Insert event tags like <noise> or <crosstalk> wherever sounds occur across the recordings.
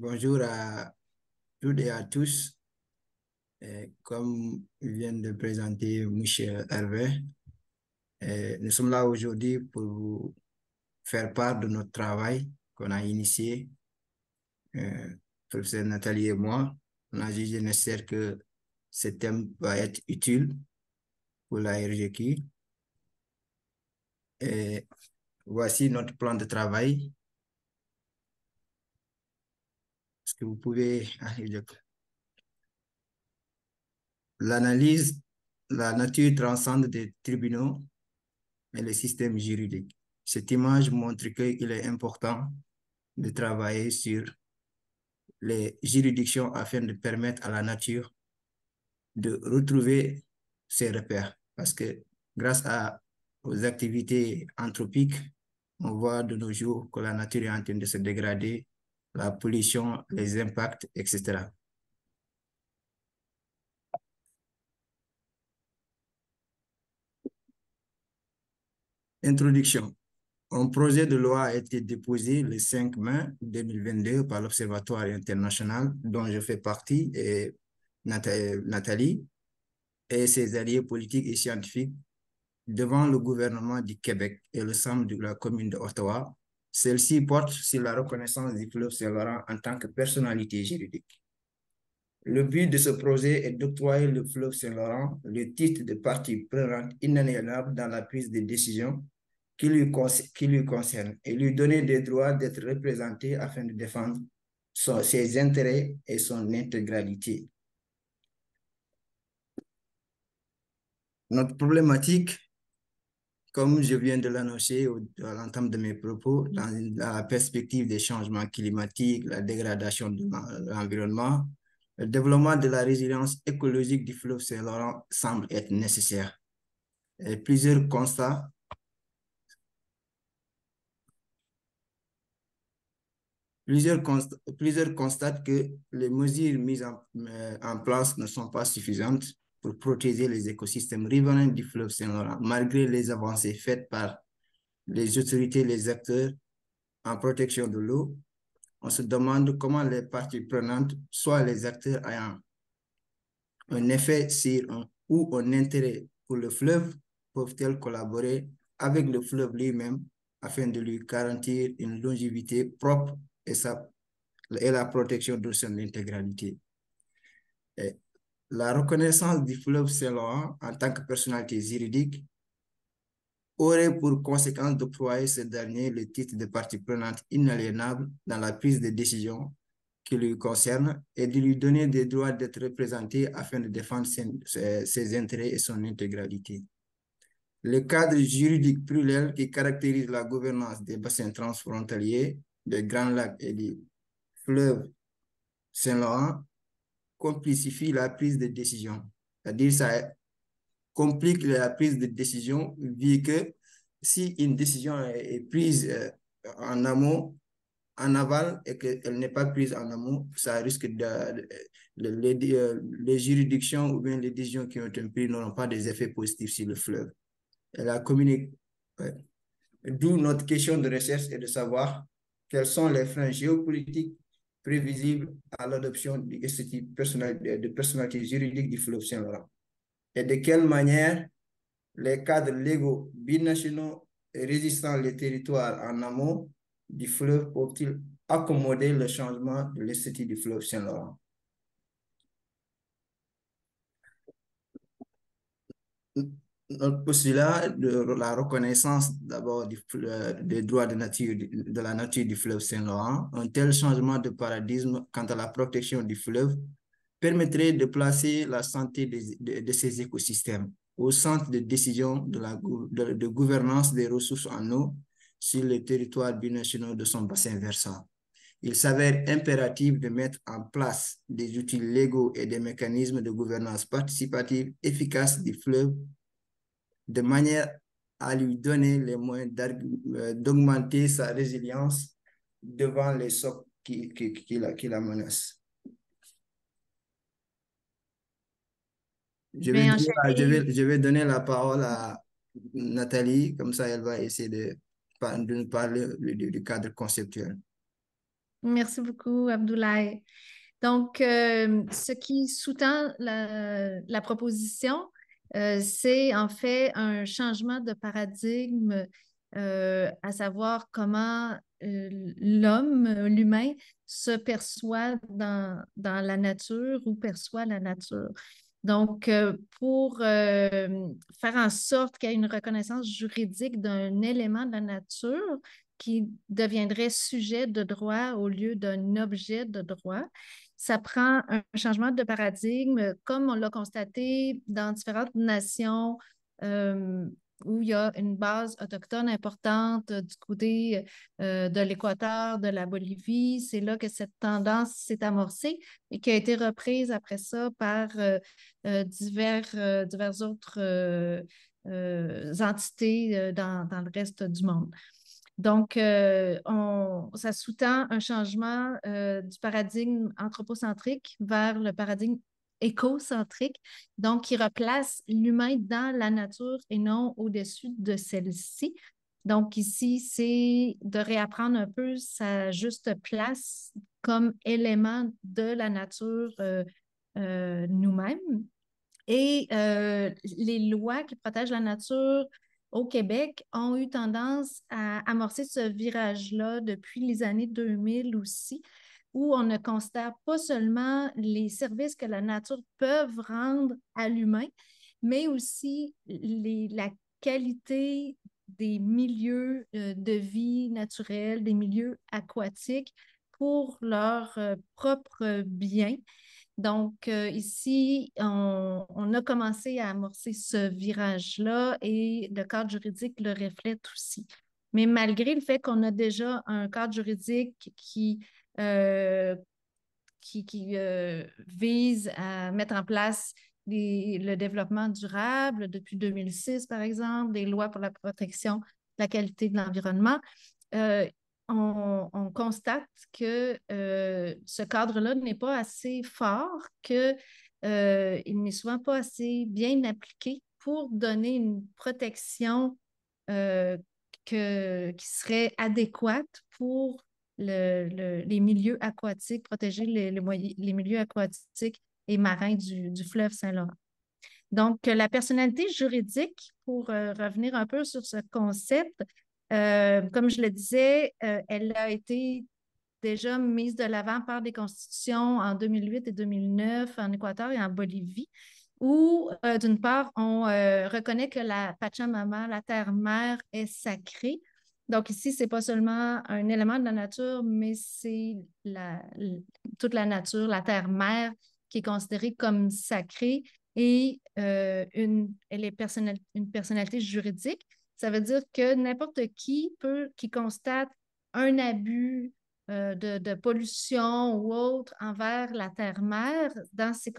Bonjour à toutes et à tous. Eh, comme vient de présenter Michel Hervé, eh, nous sommes là aujourd'hui pour vous faire part de notre travail qu'on a initié. Eh, professeur Nathalie et moi, on a jugé nécessaire que ce thème va être utile pour la RGQ. Et voici notre plan de travail vous pouvez ah, L'analyse, la nature transcende des tribunaux et les systèmes juridiques. Cette image montre qu'il est important de travailler sur les juridictions afin de permettre à la nature de retrouver ses repères. Parce que grâce aux activités anthropiques, on voit de nos jours que la nature est en train de se dégrader la pollution, les impacts, etc. Introduction. Un projet de loi a été déposé le 5 mai 2022 par l'Observatoire international dont je fais partie et Nathalie et ses alliés politiques et scientifiques devant le gouvernement du Québec et le centre de la commune d'Ottawa celle-ci porte sur la reconnaissance du fleuve Saint-Laurent en tant que personnalité juridique. Le but de ce projet est d'octroyer le fleuve Saint-Laurent le titre de partie prenante inaliénable dans la prise de décision qui lui, concerne et lui donner des droits d'être représenté afin de défendre ses intérêts et son intégralité. Notre problématique comme je viens de l'annoncer à l'entame de mes propos, mm. dans la perspective des changements climatiques, la dégradation de l'environnement, le développement de la résilience écologique du fleuve Saint-Laurent semble être nécessaire. Et plusieurs constats Plusieurs, plusieurs, constatent que les mesures mises en, euh, place ne sont pas suffisantes pour protéger les écosystèmes riverains du fleuve Saint-Laurent, malgré les avancées faites par les autorités, les acteurs en protection de l'eau. On se demande comment les parties prenantes, soit les acteurs ayant un effet sur ou un intérêt pour le fleuve, peuvent-elles collaborer avec le fleuve lui-même afin de lui garantir une longévité propre et, et la protection de son intégralité la reconnaissance du fleuve Saint-Laurent en tant que personnalité juridique aurait pour conséquence d'octroyer ce dernier le titre de partie prenante inaliénable dans la prise de décision qui lui concerne et de lui donner des droits d'être représenté afin de défendre ses, intérêts et son intégralité. Le cadre juridique pluriel qui caractérise la gouvernance des bassins transfrontaliers, des grands lacs et du fleuve Saint-Laurent complicifie la prise de décision. C'est-à-dire, ça complique la prise de décision vu que si une décision est prise euh, en amont, en aval et qu'elle n'est pas prise en amont, ça risque de, les, juridictions ou bien les décisions qui ont été prises n'auront pas des effets positifs sur le fleuve. Elle D'où notre question de recherche et de savoir quels sont les freins géopolitiques prévisible à l'adoption du de personnalité juridique du fleuve Saint-Laurent et de quelle manière les cadres légaux binationaux résistant les territoires en amont du fleuve peuvent-ils accommoder le changement de l'esthétique du fleuve Saint-Laurent notre postulat de la reconnaissance d'abord euh, des droits de, nature, de la nature du fleuve Saint-Laurent, un tel changement de paradigme quant à la protection du fleuve permettrait de placer la santé de, de, ces écosystèmes au centre de décision de, la, de, de gouvernance des ressources en eau sur le territoire binational de son bassin versant. Il s'avère impératif de mettre en place des outils légaux et des mécanismes de gouvernance participative efficaces du fleuve de manière à lui donner les moyens euh, d'augmenter sa résilience devant les socs qui, qui, qui, la, qui la, menacent. Je vais, je, vais, donner la parole à Nathalie, comme ça elle va essayer de, nous parler du, cadre conceptuel. Merci beaucoup, Abdoulaye. Donc, euh, ce qui sous-tend la, la, proposition, euh, c'est en fait un changement de paradigme, euh, à savoir comment euh, l'homme, l'humain, se perçoit dans, dans, la nature ou perçoit la nature. Donc, pour faire en sorte qu'il y ait une reconnaissance juridique d'un élément de la nature qui deviendrait sujet de droit au lieu d'un objet de droit, ça prend un changement de paradigme, comme on l'a constaté dans différentes nations euh, où il y a une base autochtone importante euh, du côté euh, de l'Équateur, de la Bolivie. C'est là que cette tendance s'est amorcée et qui a été reprise après ça par divers, diverses autres entités dans, le reste du monde. Donc, euh, ça sous-tend un changement euh, du paradigme anthropocentrique vers le paradigme écocentrique, donc qui replace l'humain dans la nature et non au-dessus de celle-ci. Donc ici, c'est de réapprendre un peu sa juste place comme élément de la nature euh, nous-mêmes. Et les lois qui protègent la nature, au Québec ont eu tendance à amorcer ce virage-là depuis les années 2000 aussi, où on ne constate pas seulement les services que la nature peut rendre à l'humain, mais aussi la qualité des milieux euh, de vie naturelle, des milieux aquatiques pour leur euh, propre bien. Donc, euh, ici, on, a commencé à amorcer ce virage-là et le cadre juridique le reflète aussi. Mais malgré le fait qu'on a déjà un cadre juridique qui, euh, qui, euh, vise à mettre en place le développement durable depuis 2006, par exemple, des lois pour la protection de la qualité de l'environnement, on, constate que euh, ce cadre-là n'est pas assez fort, qu'il euh, n'est souvent pas assez bien appliqué pour donner une protection euh, qui serait adéquate pour les milieux aquatiques, protéger les, milieux aquatiques et marins du, fleuve Saint-Laurent. Donc, la personnalité juridique, pour revenir un peu sur ce concept, euh, comme je le disais, euh, elle a été déjà mise de l'avant par des constitutions en 2008 et 2009 en Équateur et en Bolivie, où, euh, d'une part, on reconnaît que la Pachamama, la terre-mère, est sacrée. Donc ici, ce n'est pas seulement un élément de la nature, mais c'est toute la nature, la terre-mère, qui est considérée comme sacrée et elle est une personnalité juridique. Ça veut dire que n'importe qui peut, qui constate un abus euh, de, pollution ou autre envers la terre-mère dans ces,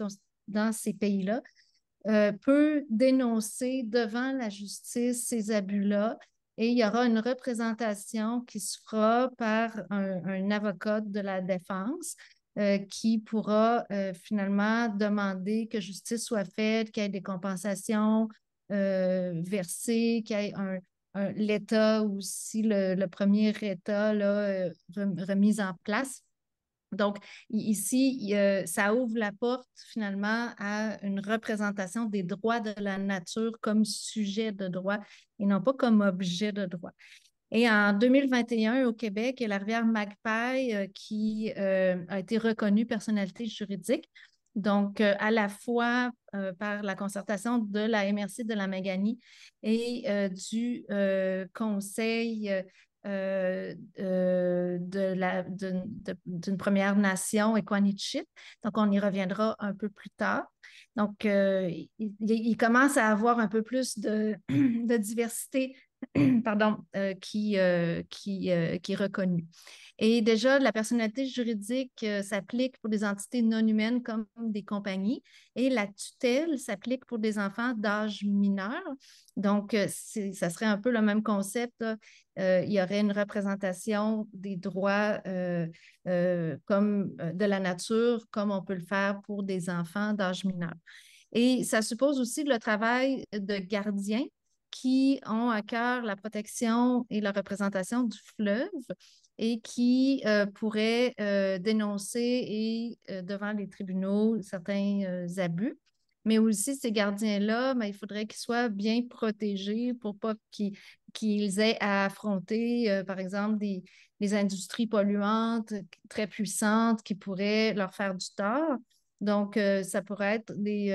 dans ces pays-là, euh, peut dénoncer devant la justice ces abus-là et il y aura une représentation qui se fera par un, un avocat de la défense euh, qui pourra finalement demander que justice soit faite, qu'il y ait des compensations, euh, versé qu'il y ait un, l'État aussi, le, premier État là, euh, remis en place. Donc, ici, euh, ça ouvre la porte finalement à une représentation des droits de la nature comme sujet de droit et non pas comme objet de droit. Et en 2021, au Québec, il y a la rivière Magpie qui a été reconnue personnalité juridique. Donc, euh, à la fois euh, par la concertation de la MRC de la Maganie et euh, du Conseil d'une Première Nation, Equanichit. Donc, on y reviendra un peu plus tard. Donc, il, commence à avoir un peu plus de, <clears throat> de diversité <clears throat> pardon, euh, qui, euh, qui, euh, qui, est reconnue. Et déjà, la personnalité juridique s'applique pour des entités non humaines comme des compagnies et la tutelle s'applique pour des enfants d'âge mineur. Donc, ça serait un peu le même concept. il y aurait une représentation des droits comme, de la nature comme on peut le faire pour des enfants d'âge mineur. Et ça suppose aussi le travail de gardien qui ont à cœur la protection et la représentation du fleuve et qui euh, pourraient euh, dénoncer et, euh, devant les tribunaux certains abus. Mais aussi, ces gardiens-là, ben, il faudrait qu'ils soient bien protégés pour pas qu'ils aient à affronter, par exemple, des, des, industries polluantes très puissantes qui pourraient leur faire du tort. Donc, ça pourrait être des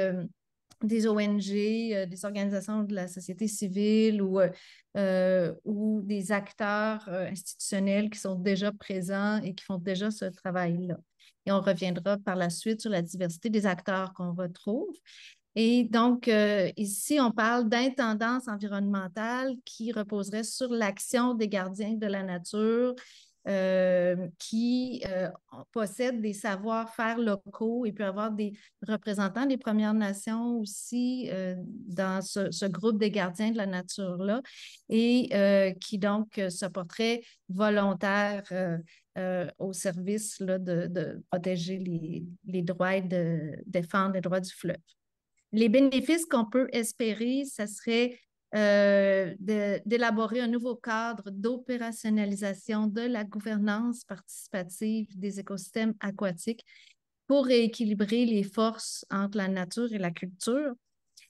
des ONG, euh, des organisations de la société civile ou, euh, euh, ou des acteurs institutionnels qui sont déjà présents et qui font déjà ce travail-là. Et on reviendra par la suite sur la diversité des acteurs qu'on retrouve. Et donc, ici, on parle d'intendance environnementale qui reposerait sur l'action des gardiens de la nature euh, qui possède euh, possèdent des savoir-faire locaux et peut avoir des représentants des Premières Nations aussi euh, dans ce, groupe des gardiens de la nature-là et qui donc se porteraient volontaires au service là, de, de, protéger les, les droits et de défendre les droits du fleuve. Les bénéfices qu'on peut espérer, ce serait euh, d'élaborer un nouveau cadre d'opérationnalisation de la gouvernance participative des écosystèmes aquatiques pour rééquilibrer les forces entre la nature et la culture.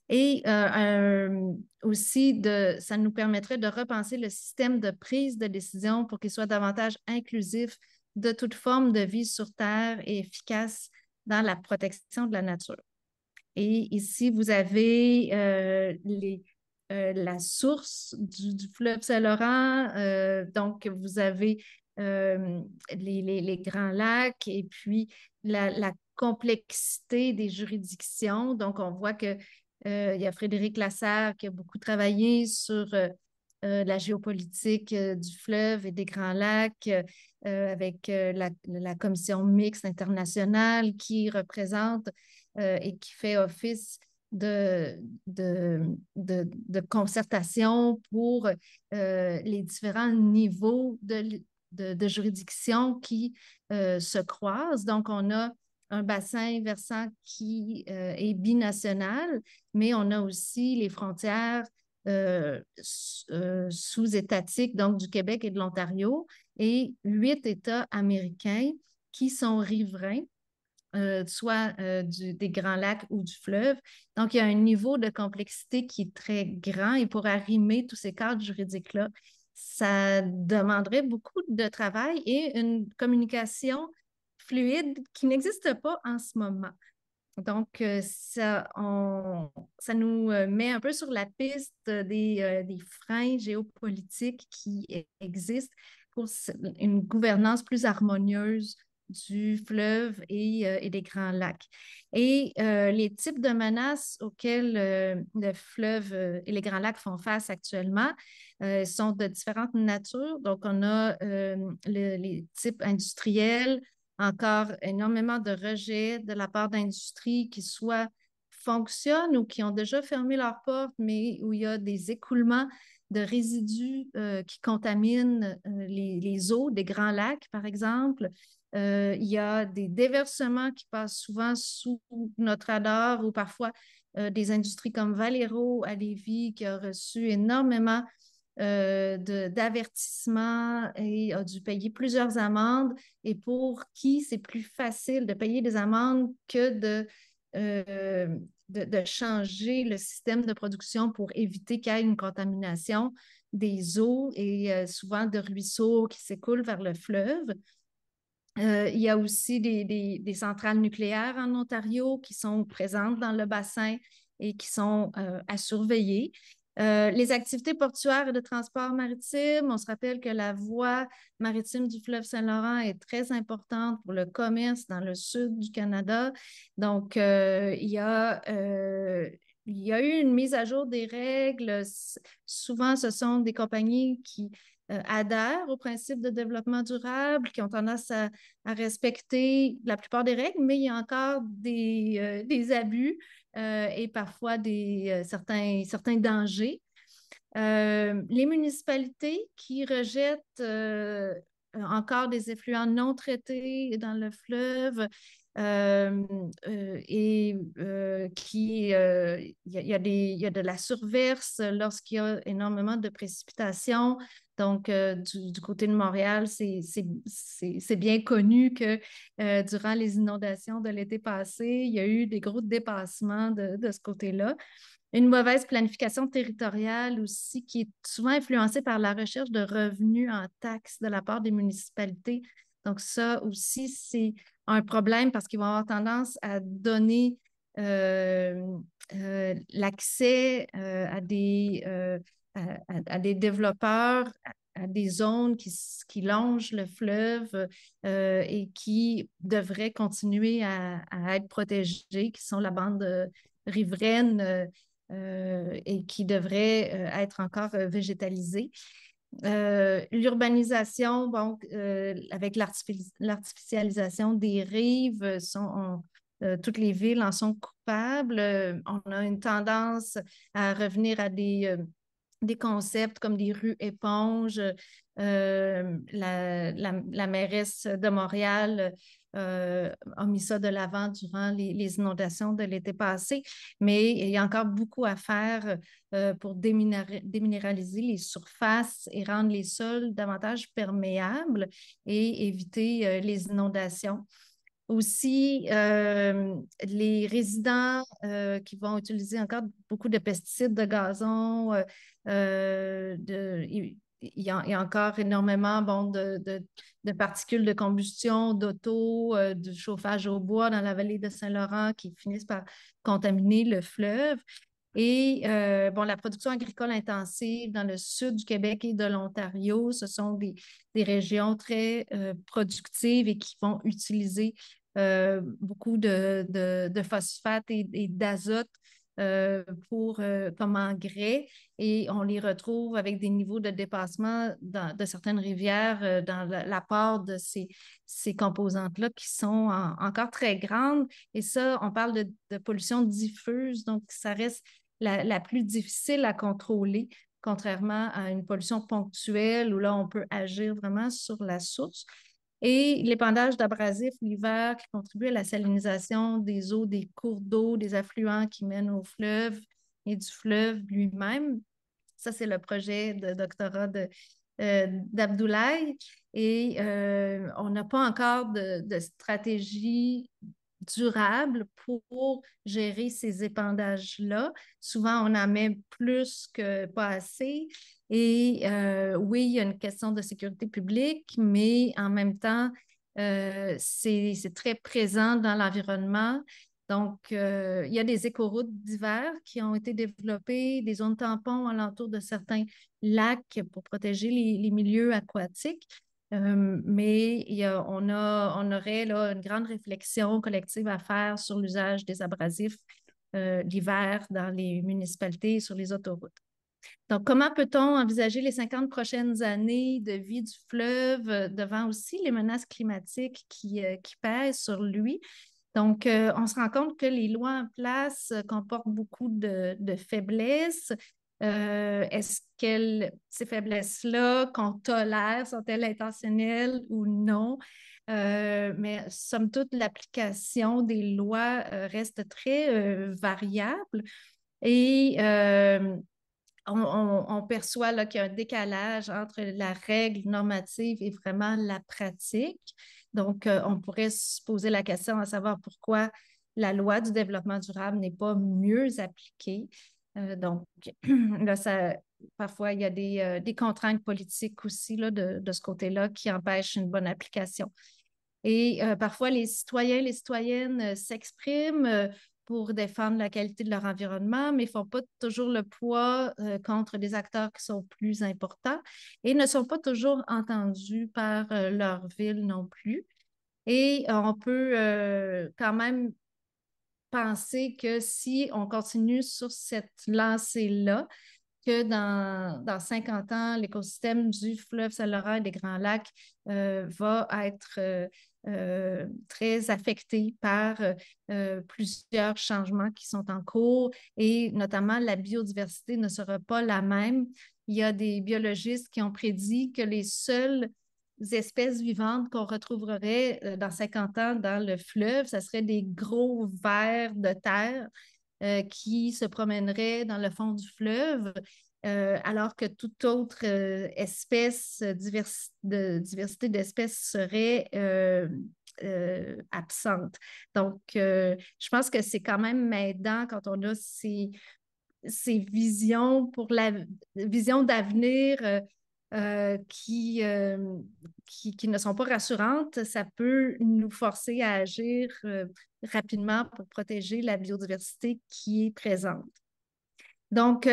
Et euh, euh, aussi, de, ça nous permettrait de repenser le système de prise de décision pour qu'il soit davantage inclusif de toute forme de vie sur Terre et efficace dans la protection de la nature. Et ici, vous avez les, euh, la source du, fleuve Saint-Laurent. Euh, donc, vous avez euh, les, grands lacs et puis la, complexité des juridictions. Donc, on voit que il y a Frédéric Lasserre qui a beaucoup travaillé sur la géopolitique du fleuve et des grands lacs avec la, la, commission mixte internationale qui représente et qui fait office de, de, de, concertation pour euh, les différents niveaux de, de juridiction qui euh, se croisent. Donc, on a un bassin versant qui euh, est binational, mais on a aussi les frontières sous-étatiques, donc du Québec et de l'Ontario, et huit États américains qui sont riverains euh, soit euh, des grands lacs ou du fleuve. Donc, il y a un niveau de complexité qui est très grand et pour arrimer tous ces cadres juridiques-là, ça demanderait beaucoup de travail et une communication fluide qui n'existe pas en ce moment. Donc, euh, ça, nous met un peu sur la piste des freins géopolitiques qui e-, existent pour une gouvernance plus harmonieuse du fleuve euh, et, des grands lacs. Et euh, les types de menaces auxquelles euh, le fleuve et les grands lacs font face actuellement sont de différentes natures. Donc, on a les types industriels, encore énormément de rejets de la part d'industries qui soit fonctionnent ou qui ont déjà fermé leurs portes, mais où il y a des écoulements de résidus qui contaminent les, eaux des grands lacs, par exemple. Euh, il y a des déversements qui passent souvent sous notre radar ou parfois euh, des industries comme Valero à Lévis qui a reçu énormément euh, d'avertissements et a dû payer plusieurs amendes et pour qui c'est plus facile de payer des amendes que de, changer le système de production pour éviter qu'il y ait une contamination des eaux et souvent de ruisseaux qui s'écoulent vers le fleuve. Euh, il y a aussi des, centrales nucléaires en Ontario qui sont présentes dans le bassin et qui sont euh, à surveiller. Euh, les activités portuaires et de transport maritime, on se rappelle que la voie maritime du fleuve Saint-Laurent est très importante pour le commerce dans le sud du Canada. Donc, il y a il y a eu une mise à jour des règles. Souvent, ce sont des compagnies qui euh, adhèrent au principe de développement durable, qui ont tendance à, respecter la plupart des règles, mais il y a encore des, euh, des abus euh, et parfois des, certains, certains dangers. les municipalités qui rejettent encore des effluents non traités dans le fleuve, et qui, il y, a de la surverse lorsqu'il y a énormément de précipitations. Donc, du, côté de Montréal, c'est bien connu que durant les inondations de l'été passé, il y a eu des gros dépassements de, de ce côté-là. Une mauvaise planification territoriale aussi qui est souvent influencée par la recherche de revenus en taxes de la part des municipalités donc, ça aussi, c'est un problème parce qu'ils vont avoir tendance à donner euh, euh, l'accès euh, à, des, développeurs, à, des zones qui, longent le fleuve et qui devraient continuer à, à, être protégées, qui sont la bande riveraine et qui devraient être encore végétalisées. Euh, l'urbanisation, donc euh, avec l'artificialisation des rives, euh, sont, toutes les villes en sont coupables. on a une tendance à revenir à des des concepts comme des rues éponges, euh, la, la, mairesse de Montréal euh, a mis ça de l'avant durant les, inondations de l'été passé, mais il y a encore beaucoup à faire euh, pour déminéraliser les surfaces et rendre les sols davantage perméables et éviter les inondations. Aussi, euh, les résidents euh, qui vont utiliser encore beaucoup de pesticides, de gazon, euh, il, y a, encore énormément de, de particules de combustion, d'auto, du chauffage au bois dans la vallée de Saint-Laurent qui finissent par contaminer le fleuve. Et euh, bon, la production agricole intensive dans le sud du Québec et de l'Ontario, ce sont des, régions très euh, productives et qui vont utiliser euh, beaucoup de, de, phosphate et, d'azote pour, comme engrais. Et on les retrouve avec des niveaux de dépassement de certaines rivières dans la part de ces, composantes-là qui sont encore très grandes. Et ça, on parle de pollution diffuse, donc ça reste la, plus difficile à contrôler, contrairement à une pollution ponctuelle où là, on peut agir vraiment sur la source. Et l'épandage d'abrasifs l'hiver qui contribue à la salinisation des eaux des cours d'eau, des affluents qui mènent au fleuve et du fleuve lui-même. Ça, c'est le projet de doctorat de, euh, d'Abdoulaye et euh, on n'a pas encore de, de, stratégie durable pour gérer ces épandages-là. Souvent, on en met plus que pas assez. Et euh, oui, il y a une question de sécurité publique, mais en même temps, euh, c'est très présent dans l'environnement. Donc, euh, il y a des écoroutes d'hiver qui ont été développées, des zones tampons alentour de certains lacs pour protéger les milieux aquatiques. Euh, mais on, a, on aurait là, une grande réflexion collective à faire sur l'usage des abrasifs euh, l'hiver dans les municipalités et sur les autoroutes. Donc, comment peut-on envisager les 50 prochaines années de vie du fleuve euh, devant aussi les menaces climatiques qui, euh, qui pèsent sur lui? Donc, on se rend compte que les lois en place comportent beaucoup de, de faiblesses. Euh, est-ce que ces faiblesses-là qu'on tolère sont-elles intentionnelles ou non? Euh, mais somme toute, l'application des lois euh, reste très variable et on, perçoit qu'il y a un décalage entre la règle normative et vraiment la pratique. Donc, on pourrait se poser la question à savoir pourquoi la loi du développement durable n'est pas mieux appliquée. Euh, donc, <clears throat> là, ça, parfois, il y a des, euh, contraintes politiques aussi là, de, ce côté-là qui empêchent une bonne application. Et euh, parfois, les citoyens, les citoyennes s'expriment pour défendre la qualité de leur environnement, mais ne font pas toujours le poids contre des acteurs qui sont plus importants et ne sont pas toujours entendus par leur ville non plus. Et on peut quand même penser que si on continue sur cette lancée-là, que dans, dans, 50 ans, l'écosystème du fleuve Saint-Laurent et des Grands Lacs euh, va être euh, euh, très affecté par plusieurs changements qui sont en cours et notamment la biodiversité ne sera pas la même. Il y a des biologistes qui ont prédit que les seuls espèces vivantes qu'on retrouverait euh, dans 50 ans dans le fleuve, ce serait des gros vers de terre euh, qui se promèneraient dans le fond du fleuve. Euh, alors que toute autre espèce, de, diversité d'espèces serait absente. Donc, je pense que c'est quand même aidant quand on a ces, ces visions pour la vision d'avenir euh, euh, qui, qui, ne sont pas rassurantes, ça peut nous forcer à agir euh, rapidement pour protéger la biodiversité qui est présente. Donc,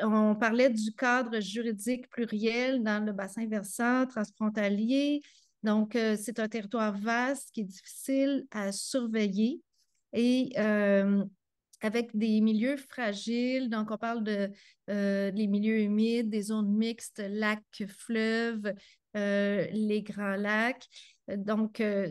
on parlait du cadre juridique pluriel dans le bassin versant transfrontalier. Donc, c'est un territoire vaste qui est difficile à surveiller et avec des milieux fragiles. Donc, on parle de euh, les milieux humides, des zones mixtes, lacs, fleuves, euh, les grands lacs. Donc, euh,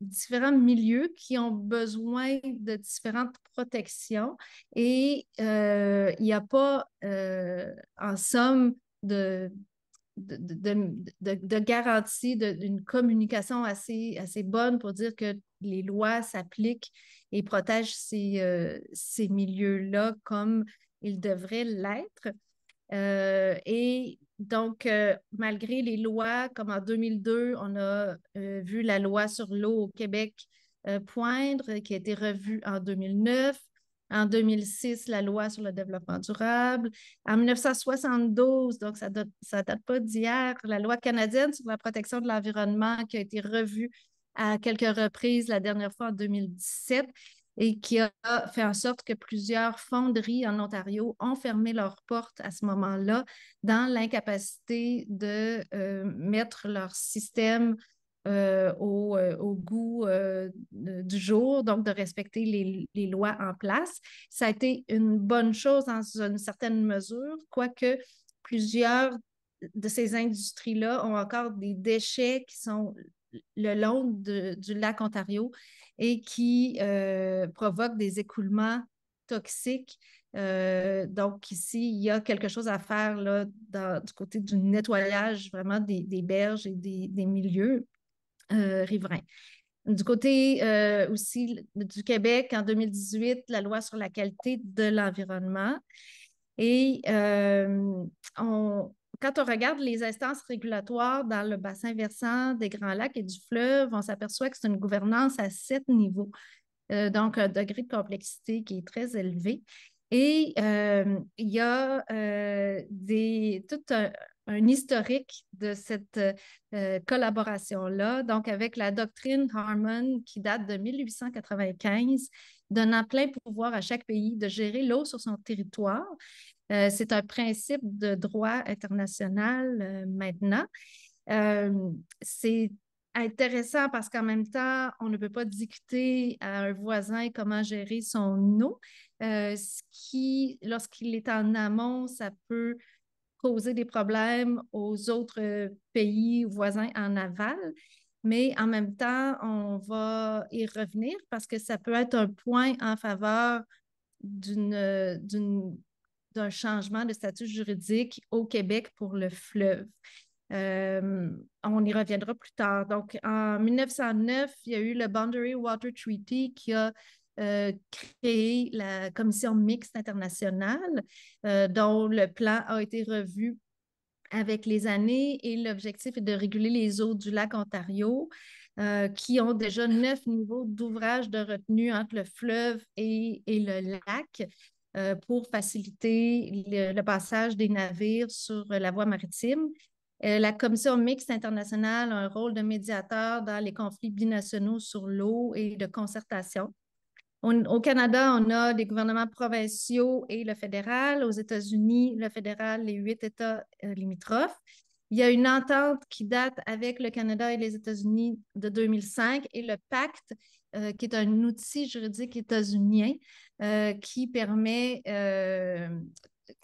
différents milieux qui ont besoin de différentes protections et il n'y a pas, en somme, de, de garantie d'une communication assez, assez bonne pour dire que les lois s'appliquent et protège euh, ces, milieux-là comme ils devraient l'être. Euh, et donc, euh, malgré les lois, comme en 2002, on a vu la loi sur l'eau au Québec poindre, qui a été revue en 2009. En 2006, la loi sur le développement durable. En 1972, donc ça ne date, pas d'hier, la loi canadienne sur la protection de l'environnement qui a été revue à quelques reprises, la dernière fois en 2017, et qui a fait en sorte que plusieurs fonderies en Ontario ont fermé leurs portes à ce moment-là dans l'incapacité de euh, mettre leur système euh, au, euh, au, goût du jour, donc de respecter les, les, lois en place. Ça a été une bonne chose dans une certaine mesure, quoique plusieurs de ces industries-là ont encore des déchets qui sont le long du lac Ontario et qui euh, provoque des écoulements toxiques. Euh, donc ici, il y a quelque chose à faire là, du côté du nettoyage vraiment des, berges et des, milieux euh, riverains. Du côté aussi du Québec, en 2018, la loi sur la qualité de l'environnement. Et on, quand on regarde les instances régulatoires dans le bassin versant des Grands Lacs et du fleuve, on s'aperçoit que c'est une gouvernance à sept niveaux, euh, donc un degré de complexité qui est très élevé. Et euh, il y a euh, tout un, un, historique de cette collaboration-là, donc avec la doctrine Harmon qui date de 1895, donnant plein pouvoir à chaque pays de gérer l'eau sur son territoire euh, c'est un principe de droit international euh, maintenant. Euh, c'est intéressant parce qu'en même temps, on ne peut pas dicter à un voisin comment gérer son eau, ce qui, lorsqu'il est en amont, ça peut causer des problèmes aux autres pays voisins en aval. Mais en même temps, on va y revenir parce que ça peut être un point en faveur d'une d'un changement de statut juridique au Québec pour le fleuve. Euh, on y reviendra plus tard. Donc, en 1909, il y a eu le Boundary Water Treaty qui a euh, créé la commission mixte internationale, euh, dont le plan a été revu avec les années et l'objectif est de réguler les eaux du lac Ontario, qui ont déjà neuf niveaux d'ouvrage de retenue entre le fleuve et, et le lac. Euh, pour faciliter le, passage des navires sur la voie maritime. Euh, la Commission mixte internationale a un rôle de médiateur dans les conflits binationaux sur l'eau et de concertation. au Canada, on a des gouvernements provinciaux et le fédéral. Aux États-Unis, le fédéral, les huit États euh, limitrophes. Il y a une entente qui date avec le Canada et les États-Unis de 2005 et le pacte, qui est un outil juridique états-unien euh, qui permet, euh,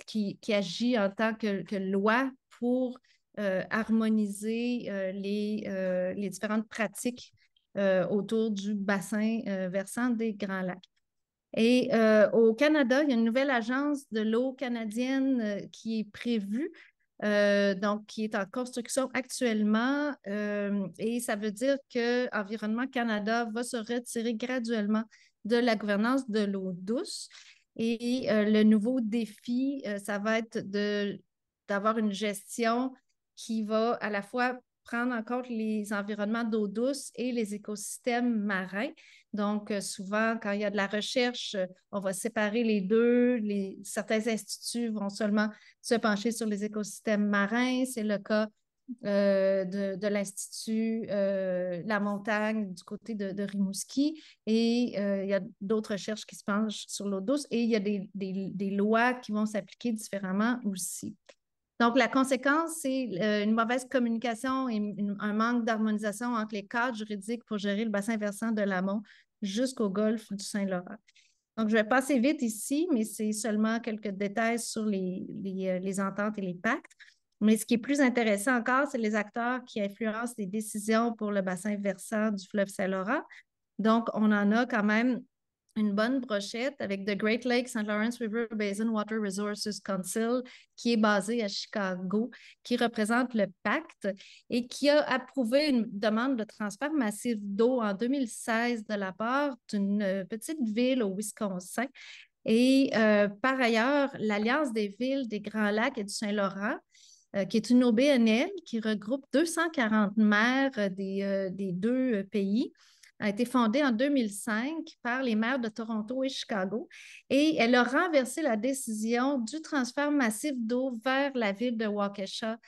qui, agit en tant que, loi pour euh, harmoniser les, différentes pratiques autour du bassin versant des Grands Lacs. Et au Canada, il y a une nouvelle agence de l'eau canadienne qui est prévue, donc qui est en construction actuellement. et ça veut dire que Environnement Canada va se retirer graduellement de la gouvernance de l'eau douce. Et euh, le nouveau défi, euh, ça va être d'avoir une gestion qui va à la fois prendre en compte les environnements d'eau douce et les écosystèmes marins. Donc, euh, souvent, quand il y a de la recherche, on va séparer les deux. Les, certains instituts vont seulement se pencher sur les écosystèmes marins. C'est le cas euh, de, l'Institut euh, La Montagne du côté de, Rimouski. Et euh, il y a d'autres recherches qui se penchent sur l'eau douce et il y a des, lois qui vont s'appliquer différemment aussi. Donc, la conséquence, c'est une mauvaise communication et un manque d'harmonisation entre les cadres juridiques pour gérer le bassin versant de l'amont jusqu'au golfe du Saint-Laurent. Donc, je vais passer vite ici, mais c'est seulement quelques détails sur les ententes et les pactes. Mais ce qui est plus intéressant encore, c'est les acteurs qui influencent les décisions pour le bassin versant du fleuve Saint-Laurent. Donc, on en a quand même une bonne brochette avec The Great Lakes St. Lawrence River Basin Water Resources Council, qui est basé à Chicago, qui représente le pacte et qui a approuvé une demande de transfert massif d'eau en 2016 de la part d'une euh, petite ville au Wisconsin. Et euh, par ailleurs, l'Alliance des villes des Grands Lacs et du Saint-Laurent euh, qui est une OBNL qui regroupe 240 maires euh, euh, des, deux pays a été fondée en 2005 par les maires de Toronto et Chicago et elle a renversé la décision du transfert massif d'eau vers la ville de Waukesha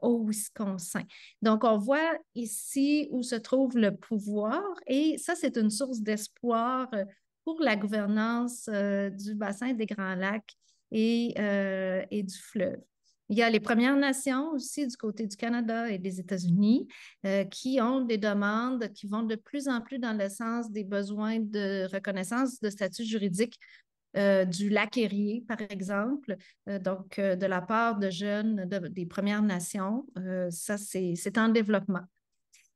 au Wisconsin. Donc, on voit ici où se trouve le pouvoir et ça, c'est une source d'espoir pour la gouvernance du bassin des Grands Lacs et du fleuve. Il y a les Premières Nations aussi du côté du Canada et des États-Unis euh, qui ont des demandes qui vont de plus en plus dans le sens des besoins de reconnaissance de statut juridique euh, du lac par exemple, euh, donc de la part de jeunes des Premières Nations. ça, c'est en développement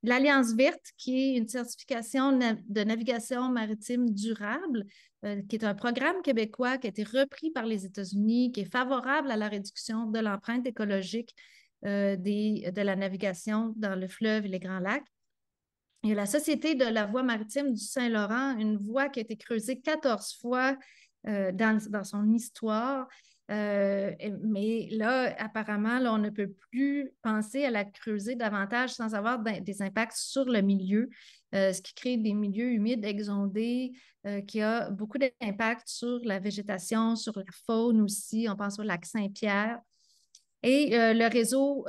l'Alliance verte, qui est une certification de navigation maritime durable, euh, qui est un programme québécois qui a été repris par les États-Unis, qui est favorable à la réduction de l'empreinte écologique euh, des, de la navigation dans le fleuve et les grands lacs. Il y a la Société de la voie maritime du Saint-Laurent, une voie qui a été creusée 14 fois euh, dans, dans, son histoire euh, mais là, apparemment, on ne peut plus penser à la creuser davantage sans avoir des impacts sur le milieu, euh, ce qui crée des milieux humides exondés, euh, qui a beaucoup d'impact sur la végétation, sur la faune aussi. On pense au lac Saint-Pierre. Et le réseau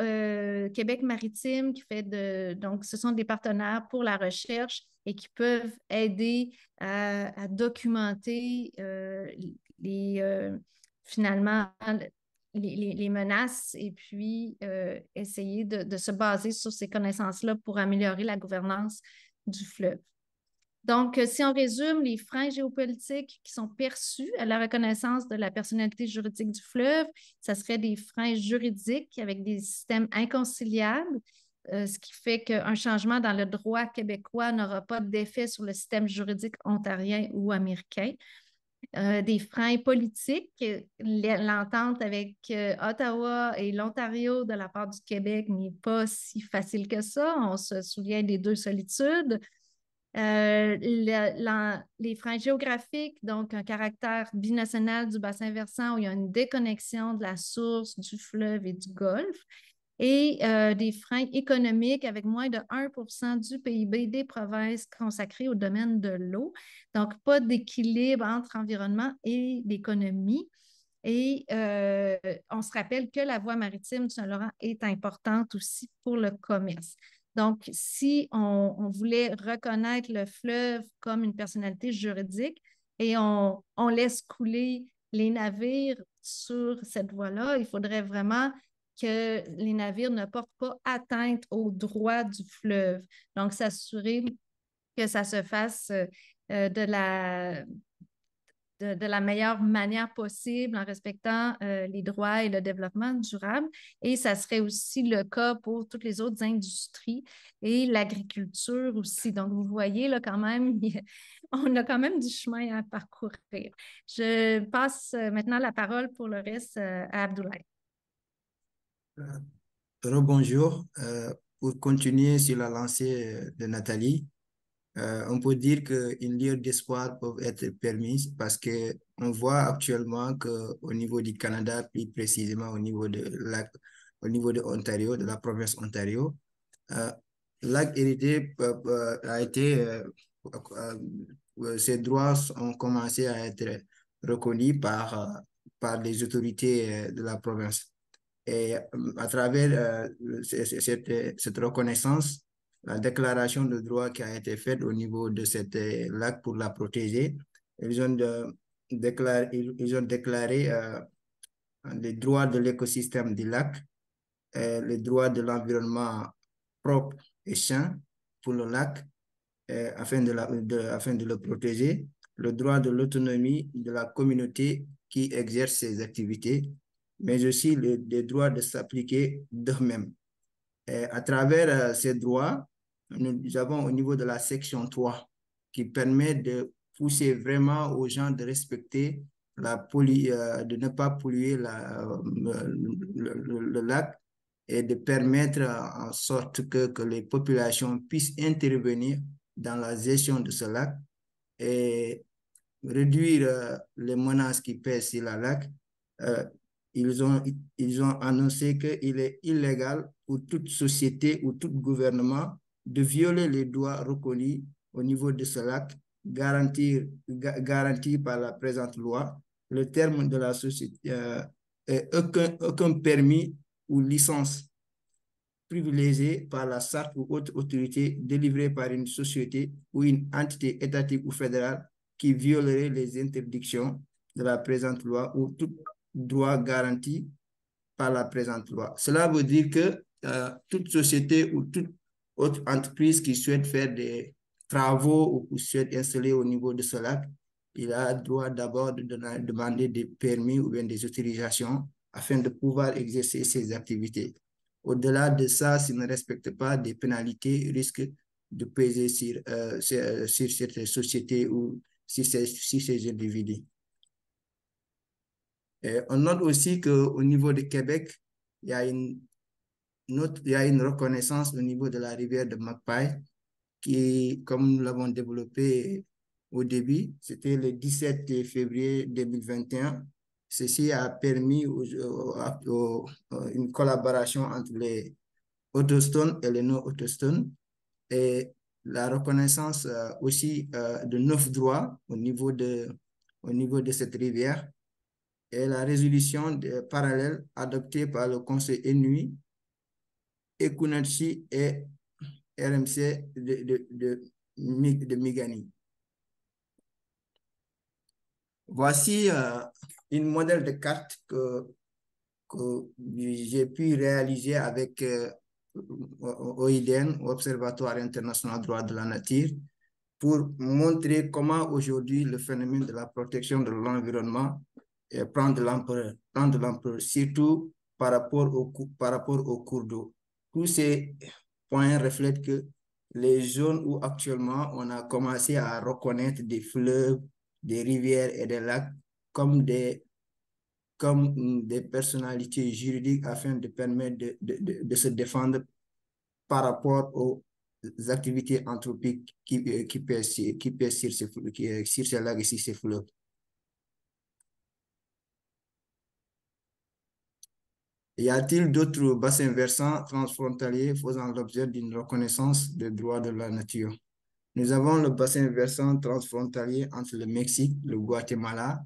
Québec maritime qui fait de... Donc, ce sont des partenaires pour la recherche et qui peuvent aider à documenter les finalement les, les, menaces et puis euh, essayer de, de, se baser sur ces connaissances-là pour améliorer la gouvernance du fleuve. Donc, euh, si on résume les freins géopolitiques qui sont perçus à la reconnaissance de la personnalité juridique du fleuve, ça serait des freins juridiques avec des systèmes inconciliables, euh, ce qui fait qu'un changement dans le droit québécois n'aura pas d'effet sur le système juridique ontarien ou américain. Euh, des freins politiques, euh, l'entente avec euh, Ottawa et l'Ontario de la part du Québec n'est pas si facile que ça. On se souvient des deux solitudes. les freins géographiques, donc un caractère binational du bassin versant où il y a une déconnexion de la source, du fleuve et du golfe et euh, des freins économiques avec moins de 1 du PIB des provinces consacrées au domaine de l'eau. Donc, pas d'équilibre entre environnement et l'économie. Et euh, on se rappelle que la voie maritime du Saint-Laurent est importante aussi pour le commerce. Donc, si on, voulait reconnaître le fleuve comme une personnalité juridique et on laisse couler les navires sur cette voie-là, il faudrait vraiment que les navires ne portent pas atteinte aux droits du fleuve. Donc, s'assurer que ça se fasse euh, de la de, la meilleure manière possible en respectant euh, les droits et le développement durable. Et ça serait aussi le cas pour toutes les autres industries et l'agriculture aussi. Donc, vous voyez, là, quand même, <laughs> on a quand même du chemin à parcourir. Je passe euh, maintenant la parole pour le reste à Abdoulaye. Rebonjour. Euh, euh, pour continuer sur la lancée euh, de Nathalie, euh, on peut dire qu'une lueur d'espoir peut être permise parce qu'on voit actuellement qu'au niveau du Canada, plus précisément au niveau de la, au niveau de Ontario, de la province Ontario, euh, hérité a été, ses droits ont commencé à être reconnus par, par les autorités de la province. Et euh, à travers euh, cette, cette, reconnaissance, la déclaration de droit qui a été faite au niveau de cette euh, lac pour la protéger, ils ont, déclaré, ils ont déclaré les droits de l'écosystème du lac, les droits de l'environnement propre et sain pour le lac, afin, de de, afin de le protéger, le droit de l'autonomie de la communauté qui exerce ses activités mais aussi le, droits de s'appliquer d'eux-mêmes. À travers euh, ces droits, nous avons au niveau de la section 3 qui permet de pousser vraiment aux gens de respecter la pollu... Euh, de ne pas polluer la, euh, le, lac et de permettre en sorte que, que, les populations puissent intervenir dans la gestion de ce lac et réduire les menaces qui pèsent sur le lac, ils ont, ils ont annoncé qu'il est illégal pour toute société ou tout gouvernement de violer les droits reconnus au niveau de ce lac, garantis garanti par la présente loi, le terme de la société, euh, est aucun, permis ou licence privilégiée par la SART ou autre autorité délivrée par une société ou une entité étatique ou fédérale qui violerait les interdictions de la présente loi ou toute doit garanti par la présente loi. Cela veut dire que euh, toute société ou toute autre entreprise qui souhaite faire des travaux ou qui souhaite installer au niveau de ce lac, il a droit d'abord de demander des permis ou bien des autorisations afin de pouvoir exercer ses activités. Au-delà de ça, s'il ne respecte pas, des pénalités risque de peser sur, euh, euh, cette société ou sur sur ces individus on note aussi qu'au niveau de Québec, il y, a une, il y a une reconnaissance au niveau de la rivière de Magpie, qui, comme nous l'avons développé au début, c'était le 17 février 2021. Ceci a permis une collaboration entre les autochtones et les non-autochtones et la reconnaissance euh, aussi euh, de neuf droits au niveau de, au niveau de cette rivière et la résolution parallèle adoptée par le Conseil ENUI, ECUNACHI et RMC de, de, Migani. Voici un euh, une modèle de carte que, que j'ai pu réaliser avec euh, OIDN, Observatoire international droit de la nature, pour montrer comment aujourd'hui le phénomène de la protection de l'environnement prendre l'empereur, prendre surtout par rapport au, par rapport au cours d'eau. Tous ces points reflètent que les zones où actuellement on a commencé à reconnaître des fleuves, des rivières et des lacs comme des, comme des personnalités juridiques afin de permettre de, de, se défendre par rapport aux activités anthropiques qui, euh, qui, pèsent, qui sur, ces, euh, sur ces lacs et sur ces fleuves. Y a-t-il d'autres bassins versants transfrontaliers faisant l'objet d'une reconnaissance des droits de la nature Nous avons le bassin versant transfrontalier entre le Mexique, le Guatemala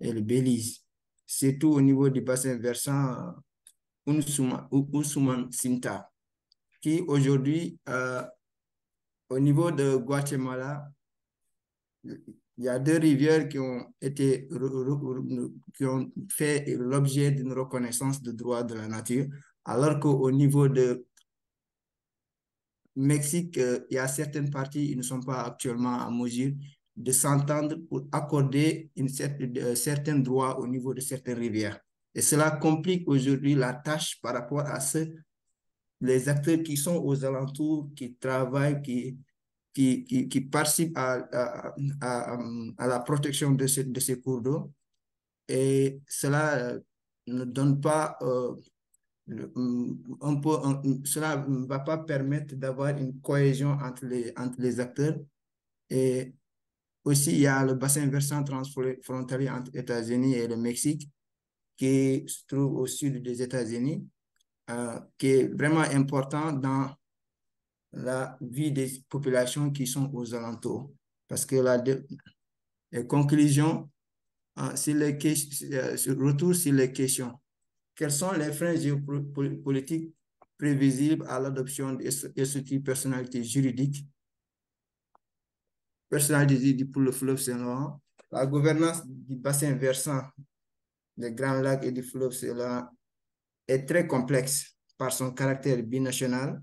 et le Belize. C'est tout au niveau du bassin versant euh, Usuman sinta qui aujourd'hui, euh, au niveau de Guatemala, il y a deux rivières qui ont, été, qui ont fait l'objet d'une reconnaissance de droits de la nature, alors qu'au niveau de Mexique, euh, il y a certaines parties qui ne sont pas actuellement en mesure de s'entendre pour accorder une certaine, euh, certains droits au niveau de certaines rivières. Et cela complique aujourd'hui la tâche par rapport à ceux, les acteurs qui sont aux alentours, qui travaillent, qui, qui, qui, à, à, à, la protection de, de ces cours d'eau. Et eh, cela ne mm, donne pas uh, mm, mm, cela ne va pas permettre d'avoir une cohésion entre les, entre les acteurs. Et aussi, il y a le bassin versant transfrontalier entre États-Unis et le Mexique qui se trouve au sud des États-Unis, euh, qui est vraiment important dans la vie des populations qui sont aux alentours. Parce que la conclusion, c'est les hein, euh, retour sur les questions. Quels sont les freins géopolitiques prévisibles à l'adoption de ce type de personnalité juridique Personnalité pour le fleuve Saint-Laurent, la gouvernance du bassin versant des Grands Lacs et du fleuve Saint-Laurent est très complexe par son caractère binational,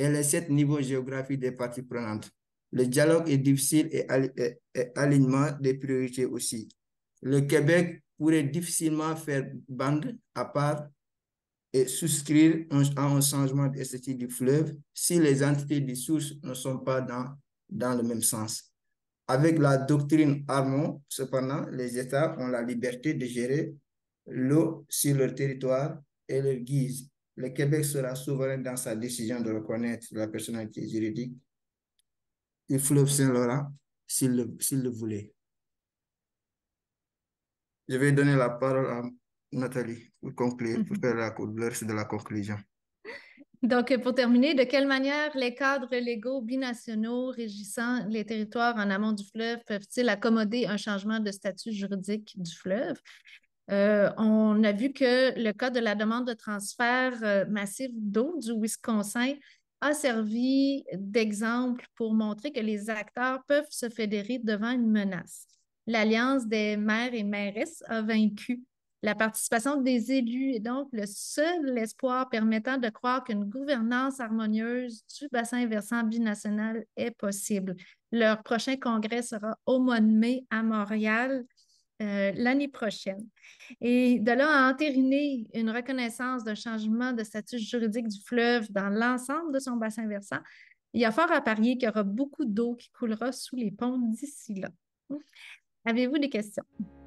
et les sept niveaux géographiques des parties prenantes. Le dialogue est difficile et, alignement des priorités aussi. Le Québec pourrait difficilement faire bande à part et souscrire à un changement d'esthétique du fleuve si les entités des sources ne sont pas dans, dans le même sens. Avec la doctrine Armand, cependant, les États ont la liberté de gérer l'eau sur leur territoire et leur guise le Québec sera souverain dans sa décision de reconnaître la personnalité juridique du fleuve Saint-Laurent s'il le, voulait. Je vais donner la parole à Nathalie pour conclure, pour faire la, de la conclusion. Donc, pour terminer, de quelle manière les cadres légaux binationaux régissant les territoires en amont du fleuve peuvent-ils accommoder un changement de statut juridique du fleuve? Euh, on a vu que le cas de la demande de transfert euh, massif d'eau du Wisconsin a servi d'exemple pour montrer que les acteurs peuvent se fédérer devant une menace. L'Alliance des maires et mairesses a vaincu la participation des élus est donc le seul espoir permettant de croire qu'une gouvernance harmonieuse du bassin versant binational est possible. Leur prochain congrès sera au mois de mai à Montréal. Euh, l'année prochaine. Et de là à entériner une reconnaissance d'un changement de statut juridique du fleuve dans l'ensemble de son bassin versant, il y a fort à parier qu'il y aura beaucoup d'eau qui coulera sous les ponts d'ici là. Avez-vous des questions?